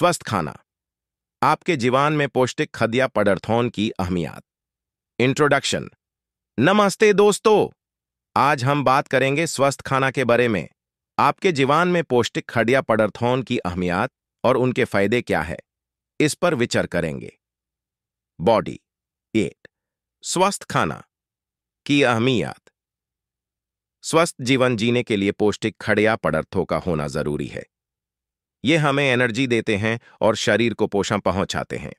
स्वस्थ खाना आपके जीवन में पौष्टिक खद्या पदार्थों की अहमियत इंट्रोडक्शन नमस्ते दोस्तों आज हम बात करेंगे स्वस्थ खाना के बारे में आपके जीवन में पौष्टिक खड़िया पदार्थों की अहमियत और उनके फायदे क्या है इस पर विचार करेंगे बॉडी एट स्वस्थ खाना की अहमियत स्वस्थ जीवन जीने के लिए पौष्टिक खड़िया पडर्थों का होना जरूरी है ये हमें एनर्जी देते हैं और शरीर को पोषण पहुंचाते हैं